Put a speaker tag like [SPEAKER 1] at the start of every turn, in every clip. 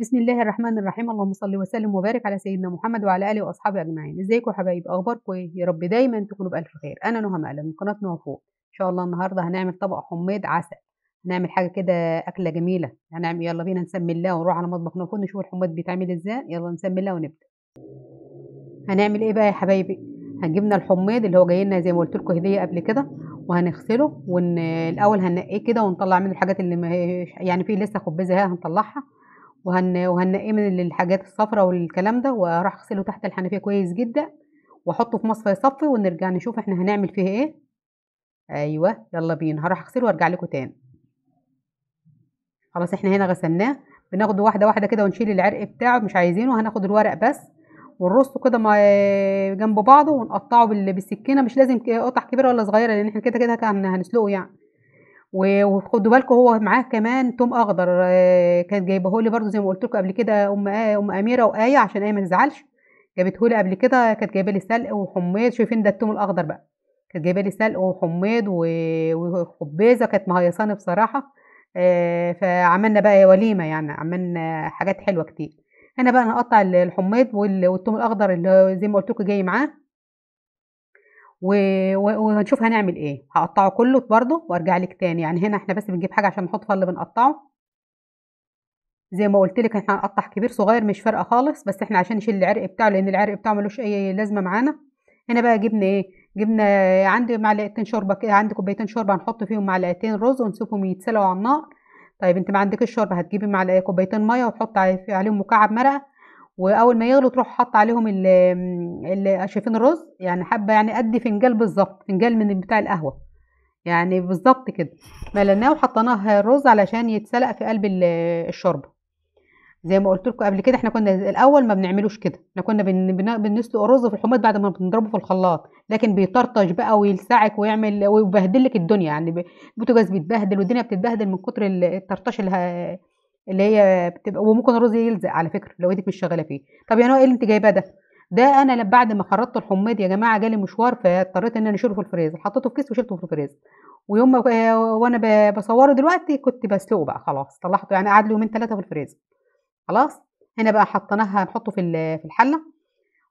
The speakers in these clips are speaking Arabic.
[SPEAKER 1] بسم الله الرحمن الرحيم اللهم صل وسلم وبارك على سيدنا محمد وعلى اله واصحابه اجمعين ازيكم يا حبايب اخباركم ايه يا رب دايما تكونوا بالف خير انا نهى مقلم من قناه نهى فوق ان شاء الله النهارده هنعمل طبق حميد عسل هنعمل حاجه كده اكله جميله هنعمل يلا بينا نسمي الله ونروح على مطبخ نهى فوق نشوف الحميد بيتعمل ازاي يلا نسمي الله ونبدا هنعمل ايه بقى يا حبايبي هنجيبنا الحميد اللي هو جاي لنا زي ما قلت لكم هديه قبل كده وهنغسله ون... هنقيه كده ونطلع منه الحاجات اللي ما يعني فيه لسه خبزه هنطلعها وهن وهنقيه من الحاجات الصفرة والكلام ده وراح اغسله تحت الحنفية كويس جدا واحطه في مصفى يصفي ونرجع نشوف احنا هنعمل فيه ايه ايوه يلا بينا هروح اغسله وارجع لكم تاني خلاص احنا هنا غسلناه بناخده واحده واحده كده ونشيل العرق بتاعه مش عايزينه هناخد الورق بس ونرصه كده مع جنب بعضه ونقطعه بالسكينه مش لازم قطع كبيره ولا صغيره لان احنا كده كده هنسلقه يعني وخدوا بالكم هو معاه كمان توم اخضر آه، كانت جايبه لي برده زي ما قلت لكم قبل كده ام ام اميره وايه عشان ايه ما تزعلش جابته لي قبل كده كانت جايبه لي سلق وحميد شايفين ده التوم الاخضر بقى كانت جايبه لي سلق وحميد وخبيزه كانت مهيصاني بصراحه آه، فعملنا بقى وليمه يعني عملنا حاجات حلوه كتير هنا بقى نقطع الحميض والتوم الاخضر اللي زي ما قلت لكم جاي معاه وهنشوف هنعمل ايه هقطعه كله برضه وارجع لك تاني يعني هنا احنا بس بنجيب حاجه عشان نحط فاللي بنقطعه زي ما قلت لك احنا هنقطع كبير صغير مش فارقه خالص بس احنا عشان نشيل العرق بتاعه لان العرق بتاعه ملوش اي لازمه معانا هنا بقى جبنا ايه جبنا عندي معلقتين شوربه كده عندي كوبايتين شوربه هنحط فيهم معلقتين رز ونسيبهم يتسلقوا على النار طيب انت ما عندكش شوربه هتجيبي معلقه كوبايتين ميه وتحطي عليهم مكعب مرقه واول ما يغلوا تروح حط عليهم ال شايفين الرز يعني حابه يعني قد فنجان بالظبط فنجان من بتاع القهوه يعني بالظبط كده ملناه وحطيناه الرز علشان يتسلق في قلب الشوربه زي ما قلت لكم قبل كده احنا كنا الاول ما بنعملوش كده احنا كنا بنسلق الرز في الحمض بعد ما بنضربه في الخلاط لكن بيطرطش بقى ويلسعك ويعمل ويبهدل لك الدنيا يعني البوتاجاز بيتبهدل والدنيا بتتبهدل من كتر الطرطشه اللي اللي هي بتبقى وممكن الرز يلزق على فكره لو ايدك مش شغاله فيه طب يعني هو ايه اللي انت جايباه ده ده انا بعد ما خرطت الحماد يا جماعه جالي مشوار فاضطريت ان انا اشيله في الفريزر حطيته في كيس وشيلته في الفريزر ويوم آه، وانا بصوره دلوقتي كنت بسلقه بقى خلاص طلعته يعني قعد لي يومين ثلاثه في الفريزر خلاص هنا بقى حطيناها نحطه في في الحله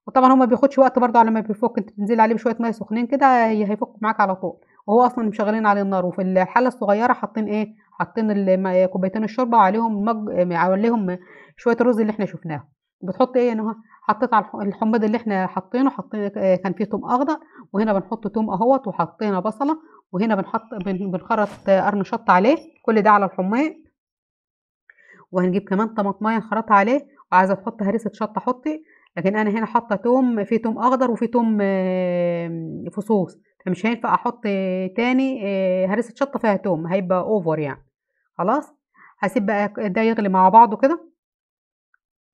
[SPEAKER 1] وطبعا هو ما بياخدش وقت برضه على ما بيفك انت بتنزل عليه بشويه ميه سخنين كده هيفك معاك على طول وهو اصلا مشغلين عليه النار وفي الحله الصغيره حاطين ايه حاطين كوبايتين الشوربه عليهم مج... يعني عليهم شويه الرز اللي احنا شفناه بتحط ايه يعني حطيت على الحمض اللي احنا حاطينه حطينا كان فيه توم اخضر وهنا بنحط توم اهوت وحطينا بصله وهنا بنحط بنخرط قرن شط عليه كل ده على الحمايه وهنجيب كمان طماطمايه نخرطها عليه وعايزه تحط هريسه شطه حطي لكن انا هنا حاطه توم في توم اخضر وفي توم فصوص فمش هينفع احط تاني آه، هريسه شطه فيها توم هيبقى اوفر يعني خلاص هسيب بقى ده يغلي مع بعضه كده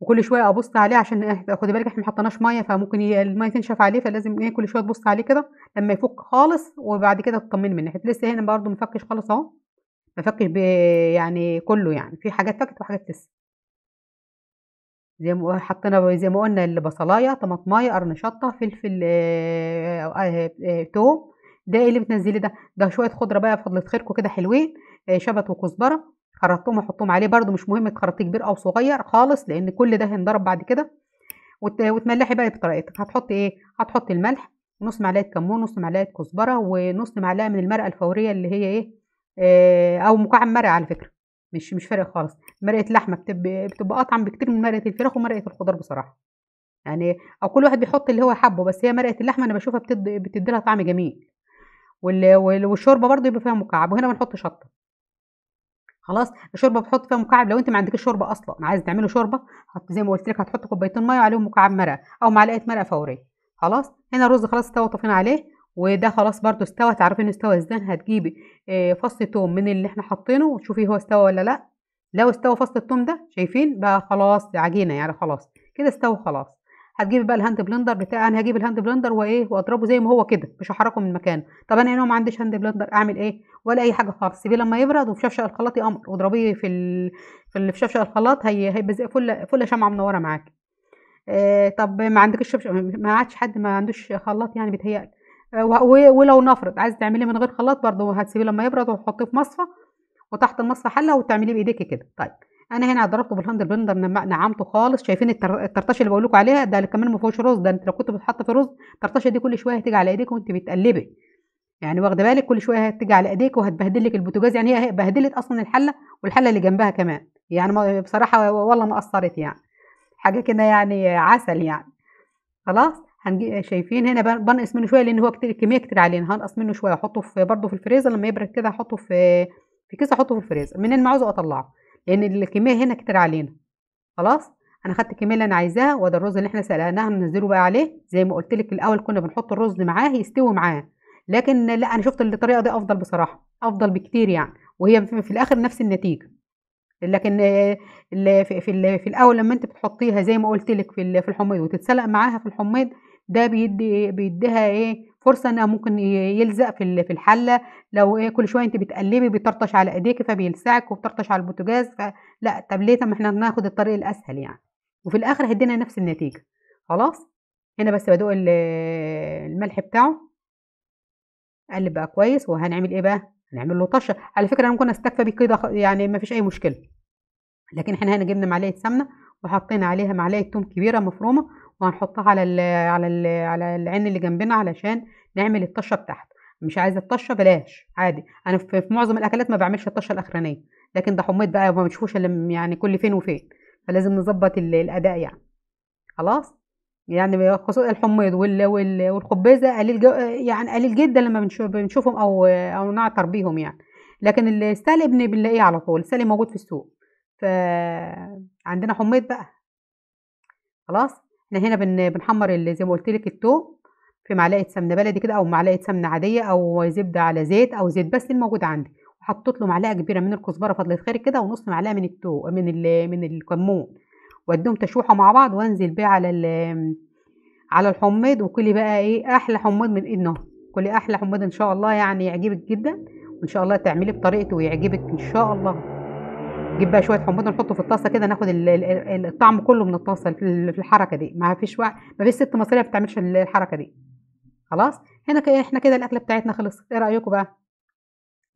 [SPEAKER 1] وكل شويه ابص عليه عشان إيه، خدي بالك احنا ما حطيناش ميه فممكن الميه تنشف عليه فلازم ايه كل شويه تبص عليه كده لما يفك خالص وبعد كده تطمن منه لسه هنا برده مفكش خالص اهو مفكش يعني كله يعني في حاجات فكت وحاجات لسه زي ما حطينا زي ما قلنا البصلايه طماطمايه قرن شطه فلفل آه، آه، آه، توم ده ايه اللي بتنزلي ده ده شويه خضره بقى بفضل خيركم كده حلوين آه، شبت وكزبره خرطتهم وحطهم عليه برده مش مهم تخرطيه كبير او صغير خالص لان كل ده هينضرب بعد كده وتملحي بقى بطريقتك هتحطي ايه هتحطي الملح نص معلقه كمون نص معلقه كزبره ونص معلقه من المرقه الفوريه اللي هي ايه آه او مكعب مرقه على فكره مش مش فارق خالص مرقه لحمه بتبقى بتبقى اطعم بكتير من مرقه الفراخ ومرقه الخضار بصراحه يعني او كل واحد بيحط اللي هو حبه بس هي مرقه اللحمه انا بشوفها بتدي لها طعم جميل والشوربه برضو يبقى فيها مكعب وهنا بنحط شطه خلاص الشوربه بتحط فيها مكعب لو انت ما عندكش شوربه اصلا عايز تعملي شوربه حط زي ما قلت لك هتحط كوبايتين ميه وعليهم مكعب مرقه او معلقه مرقه فوريه خلاص هنا الرز خلاص استوى طفينا عليه وده خلاص برضو استوى تعرفين استوى ازاي هتجيبي آه، فص توم من اللي احنا حاطينه وتشوفي هو استوى ولا لا لو استوى فص التوم ده شايفين بقى خلاص عجينه يعني خلاص كده استوى خلاص هتجيبي بقى الهاند بلندر بتاعي انا هجيب الهاند بلندر وايه واضربه زي ما هو كده مش هحركه من مكانه طب انا هنا ما عنديش هاند بلندر اعمل ايه ولا اي حاجه خالص سيبيه لما يبرد وفي شفشق الخلاط يقمر واضربيه في ال... في اللي في شفشق الخلاط هي هيبقى زي فل فل شمعه منوره معاكي آه طب ما عندكش شفشق ما عادش حد ما عندوش خلاط يعني بيتهيألي آه ولو نفرض عايز تعمليه من غير خلاط برضه هتسيبيه لما يبرد وتحطيه في مصفى وتحت المصفى حله وتعمليه بايديكي كده طيب انا هنا ضربته بالهندر بلندر نعمته خالص شايفين الترطشه اللي بقول لكم عليها ده كمان ما فيهوش رز ده انت لو كنت بتحط في رز الترطاشه دي كل شويه هتيجي على ايديك وانت بتقلبي يعني واخده بالك كل شويه هتيجي على ايديك وهتبهدل لك البوتاجاز يعني هي بهدلت اصلا الحله والحله اللي جنبها كمان يعني بصراحه والله ما اثرت يعني حاجه كده يعني عسل يعني خلاص هنجي شايفين هنا بنقص منه شويه لان هو كتير كميه كتير علينا هنقص منه شويه احطه في برده في الفريزر لما يبرد كده احطه في في كيس احطه في الفريزر من عاوز اطلعه لان الكميه هنا كتير علينا خلاص انا خدت الكميه اللي انا عايزاها وده الرز اللي احنا سلقناه هننزله بقى عليه زي ما قلت لك الاول كنا بنحط الرز معاه يستوي معاه لكن لا انا شفت الطريقه دي افضل بصراحه افضل بكتير يعني وهي في الاخر نفس النتيجه لكن في في الاول لما انت بتحطيها زي ما قلت لك في الحميض وتتسلق معاها في الحميض ده بيدي بيديها ايه فرصه انها ممكن يلزق في في الحله لو ايه كل شويه انت بتقلبي بيطرطش على ايديك فبيلسعك وبتطرطش على البوتاجاز فلا طب ليه طب ما احنا ناخد الطريق الاسهل يعني وفي الاخر هدينا نفس النتيجه خلاص هنا بس بدوق الملح بتاعه اقلب بقى كويس وهنعمل ايه بقى هنعمل له طشه على فكره انا ممكن استكفى بيه كده يعني ما فيش اي مشكله لكن احنا هنا جبنا معلقه سمنه وحطينا عليها معلقه توم كبيره مفرومه وهنحطها على الـ على الـ على العين اللي جنبنا علشان نعمل الطشه بتاعت مش عايزه الطشه بلاش عادي انا في معظم الاكلات ما بعملش الطشه الاخرانيه لكن ده حميت بقى وما بنشوفوش الا يعني كل فين وفين فلازم نظبط الاداء يعني خلاص يعني خصوصا الحميض والخبيزه قليل يعني قليل جدا لما بنشوفهم او او نعتر بيهم يعني لكن السالب بنلاقيه على طول السالب موجود في السوق فعندنا حميض بقى خلاص احنا هنا بن... بنحمر اللي زي ما قلت لك التوم في معلقه سمنه بلدي كده او معلقه سمنه عاديه او زبده على زيت او زيت بس الموجود عندي وحطيت له معلقه كبيره من الكزبره فضلت خارج كده ونص معلقه من التو من ال... من الكمون واديهم تشويحه مع بعض وانزل بيه على ال... على الحميض وكلي بقى ايه احلى حميض من ايدنا كلي احلى حميض ان شاء الله يعني يعجبك جدا وان شاء الله تعمليه بطريقته ويعجبك ان شاء الله نجيب بقى شويه حمض نحطه في الطاسه كده ناخد الطعم كله من الطاسه في الحركه دي ما فيش وقت ما فيش ست مصريه ما بتعملش الحركه دي خلاص هنا احنا كده الاكله بتاعتنا خلصت ايه رايكم بقى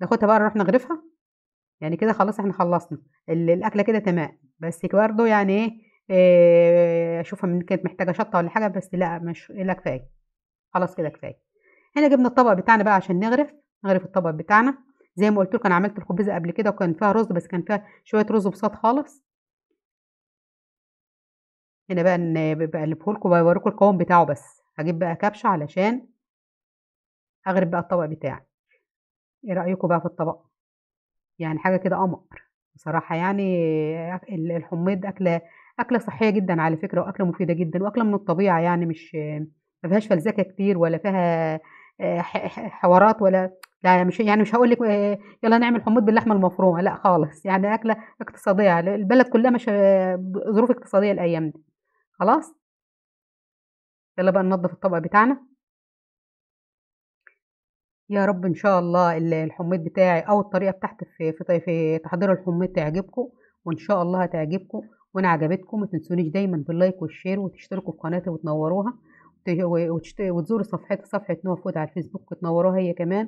[SPEAKER 1] ناخدها بقى نروح نغرفها يعني كده خلاص احنا خلصنا الاكله كده تمام بس برده يعني ايه اشوفها آه، من كانت محتاجه شطه ولا حاجه بس لا مش لا كفايه خلاص كده كفايه هنا جبنا الطبق بتاعنا بقى عشان نغرف نغرف الطبق بتاعنا زي ما قلت لكم انا عملت الخبيزه قبل كده وكان فيها رز بس كان فيها شويه رز بساط خالص هنا بقى بقلبه لكم بوريكم القوام بتاعه بس هجيب بقى كبشه علشان اغرب بقى الطبق بتاعي ايه رايكم بقى في الطبق يعني حاجه كده قمر بصراحه يعني الحميض اكله اكله صحيه جدا على فكره واكله مفيده جدا واكله من الطبيعه يعني مش ما فيهاش فلزكه كتير ولا فيها آه، حوارات ولا لا مش يعني مش هقول لِك آه، يلا نعمل حمود باللحمة المفرومة، لأ خالص، يعني أكلة اقتصادية، البلد كلّها مش آه، ظروف اقتصادية الأيام دي، خلاص؟ يلا بقى ننضّف الطبق بتاعنا. يا رب إن شاء الله الحمود بتاعي أو الطريقة بتاعتي في في في تحضير الحمود تعجبكم، وإن شاء الله هتعجبكم، وأنا عجبتكم ما تنسونيش دايمًا باللايك والشير وتشتركوا في قناتي وتنوّروها، وتزوروا صفحتي، صفحة نوى فود على الفيسبوك وتنوّروها هي كمان.